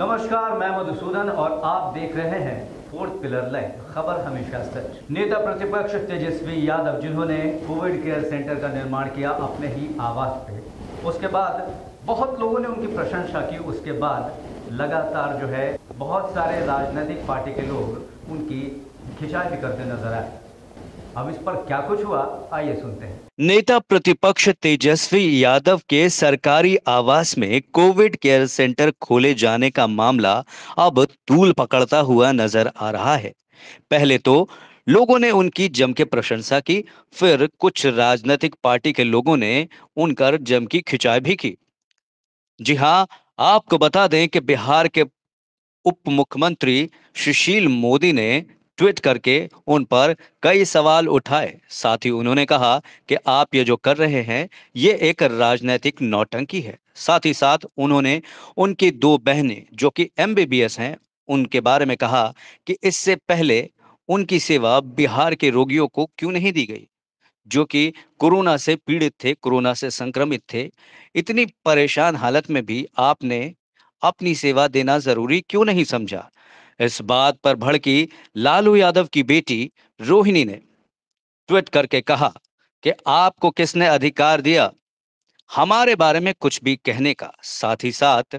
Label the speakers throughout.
Speaker 1: नमस्कार मैं मधुसूदन और आप देख रहे हैं फोर्थ पिलर लाइव खबर हमेशा सच नेता प्रतिपक्ष तेजस्वी यादव जिन्होंने कोविड केयर सेंटर का निर्माण किया अपने ही आवास पे उसके बाद बहुत लोगों ने उनकी प्रशंसा की उसके बाद लगातार जो है बहुत सारे राजनीतिक पार्टी के लोग उनकी खिंचाई भी करते नजर आए अब इस पर क्या कुछ हुआ आइए सुनते हैं नेता प्रतिपक्ष तेजस्वी यादव के सरकारी आवास में कोविड केयर सेंटर खोले जाने का मामला अब तूल पकड़ता हुआ नजर आ रहा है पहले तो लोगों ने उनकी जम के प्रशंसा की फिर कुछ राजनीतिक पार्टी के लोगों ने उनकर जम की खिंचाई भी की जी हाँ आपको बता दें कि बिहार के उप मुख्यमंत्री सुशील मोदी ने ट्वीट करके उन पर कई सवाल उठाए साथ ही उन्होंने कहा कि आप ये जो कर रहे हैं ये एक राजनीतिक नौटंकी है साथ ही साथ उन्होंने उनकी दो बहनें जो कि एस हैं उनके बारे में कहा कि इससे पहले उनकी सेवा बिहार के रोगियों को क्यों नहीं दी गई जो कि कोरोना से पीड़ित थे कोरोना से संक्रमित थे इतनी परेशान हालत में भी आपने अपनी सेवा देना जरूरी क्यों नहीं समझा इस बात पर भड़की लालू यादव की बेटी रोहिणी ने ट्वीट करके कहा कि आपको किसने अधिकार दिया हमारे बारे में कुछ भी कहने का साथ ही साथ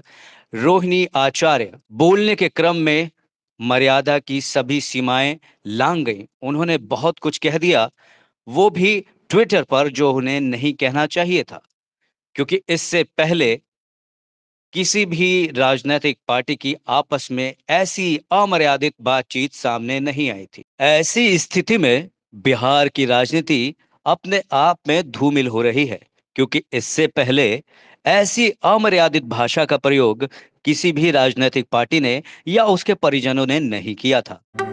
Speaker 1: रोहिणी आचार्य बोलने के क्रम में मर्यादा की सभी सीमाएं लांग गई उन्होंने बहुत कुछ कह दिया वो भी ट्विटर पर जो उन्हें नहीं कहना चाहिए था क्योंकि इससे पहले किसी भी राजनीतिक पार्टी की आपस में ऐसी अमर्यादित बातचीत सामने नहीं आई थी ऐसी स्थिति में बिहार की राजनीति अपने आप में धूमिल हो रही है क्योंकि इससे पहले ऐसी अमर्यादित भाषा का प्रयोग किसी भी राजनीतिक पार्टी ने या उसके परिजनों ने नहीं किया था